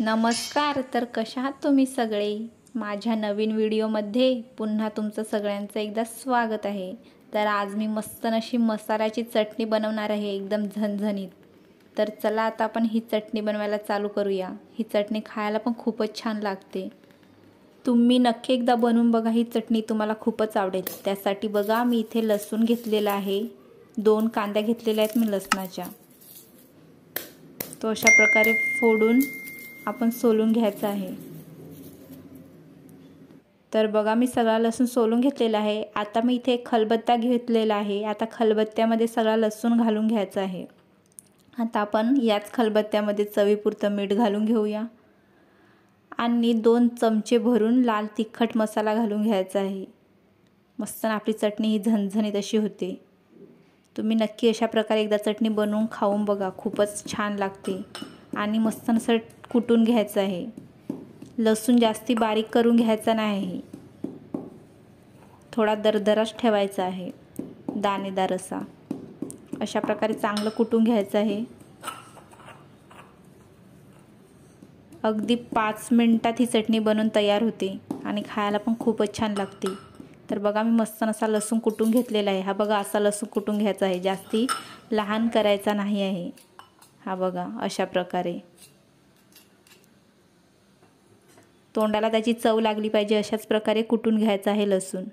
नमस्कार तर कशा आहात तुम्ही सगळे माझ्या नवीन व्हिडिओमध्ये पुन्हा तुमचं सगळ्यांचं एकदा स्वागत आहे तर आज मी मस्त नशी मसाल्याची चटणी बनवणार आहे एकदम झणझणीत तर चला आता आपण ही चटणी बनवायला चालू करूया ही चटणी खायला पण खूपच छान लागते तुम्ही नक्की एकदा बनवून बघा ही चटणी तुम्हाला खूपच आवडेल त्यासाठी बघा मी इथे लसूण घेतलेला आहे दोन कांद्या घेतलेल्या आहेत मी लसणाच्या तो अशा प्रकारे फोडून आपण सोलून घ्यायचं आहे तर बघा मी सगळा लसूण सोलून घेतलेला आहे आता मी इथे खलबत्ता घेतलेला आहे आता खलबत्त्यामध्ये सगळा लसूण घालून घ्यायचा आहे आता आपण याच खलबत्त्यामध्ये चवीपुरतं मीठ घालून घेऊया आणि दोन चमचे भरून लाल तिखट मसाला घालून घ्यायचा आहे मस्त आपली चटणी ही झणझणीत अशी होते तुम्ही नक्की अशा प्रकारे एकदा चटणी बनवून खाऊन बघा खूपच छान लागते आणि मस्त मस्तनसर कुटून घ्यायचं आहे लसूण जास्ती बारीक करून घ्यायचा नाही थोडा दरदराच ठेवायचा आहे दाणेदार असा अशा प्रकारे चांगलं कुटून घ्यायचं आहे अगदी पाच मिनटात ही चटणी बनवून तयार होते आणि खायला पण खूपच छान लागते तर बघा मी मस्त असा लसूण कुटून घेतलेला आहे हा बघा असा लसूण कुटून घ्यायचा आहे जास्ती लहान करायचा नाही आहे हा बघा अशा प्रकारे तोंडाला त्याची चव लागली पाहिजे अशाच प्रकारे कुटून घ्यायचं आहे लसूण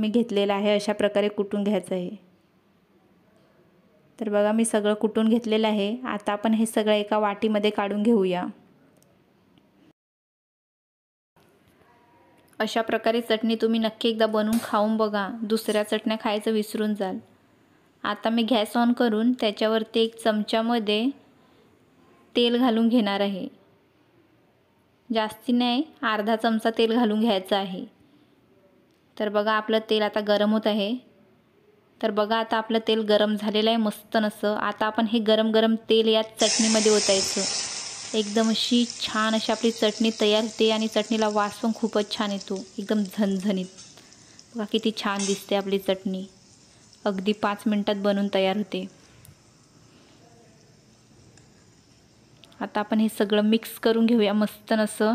मी घेतलेला आहे अशा प्रकारे कुटून घ्यायचं आहे तर बघा मी सगळं कुटून घेतलेलं आहे आता आपण हे सगळं एका वाटीमध्ये काढून घेऊया अशा प्रकारे चटणी तुम्ही नक्की एकदा बनवून खाऊन बघा दुसऱ्या चटण्या खायचं विसरून जाल आता मी गॅस ऑन करून त्याच्यावरती एक चमच्यामध्ये तेल घालून घेणार आहे जास्ती नाही अर्धा चमचा तेल घालून घ्यायचं आहे तर बघा आपलं तेल आता गरम होत आहे तर बघा आता आपलं तेल गरम झालेलं आहे मस्त नसं आता आपण हे गरम गरम तेल या चटणीमध्ये ओतायचं एकदम अशी छान अशी आपली चटणी तयार होते आणि चटणीला वास पण खूपच छान येतो एकदम झणझणीत बघा किती छान दिसते आपली चटणी अगदी पाच मिनटात बनून तयार होते आता आपण हे सगळं मिक्स करून घेऊया मस्तन असं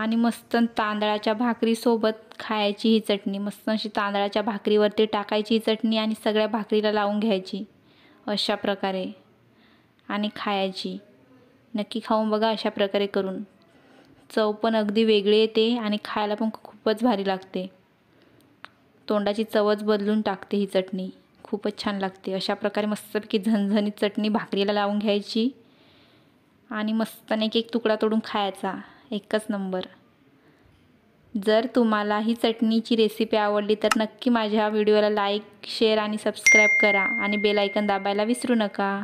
आणि मस्तन तांदळाच्या भाकरीसोबत खायची ही चटणी मस्त अशी तांदळाच्या भाकरीवरती टाकायची ही चटणी आणि सगळ्या भाकरीला लावून घ्यायची अशा प्रकारे आणि खायची नक्की खाऊन बघा अशा प्रकारे करून चव पण अगदी वेगळी येते आणि खायला पण खूपच भारी लागते तोंडाची चवच बदलून टाकते ही चटणी खूपच छान लागते अशा प्रकारे मस्तपैकी झणझणीत चटणी भाकरीला लावून घ्यायची आणि मस्तने एक एक तुकडा तोडून खायचा एकच नंबर जर तुम्हाला ही चटणीची रेसिपी आवडली तर नक्की माझ्या व्हिडिओला लाईक शेअर आणि सबस्क्राईब करा आणि बेलायकन दाबायला विसरू नका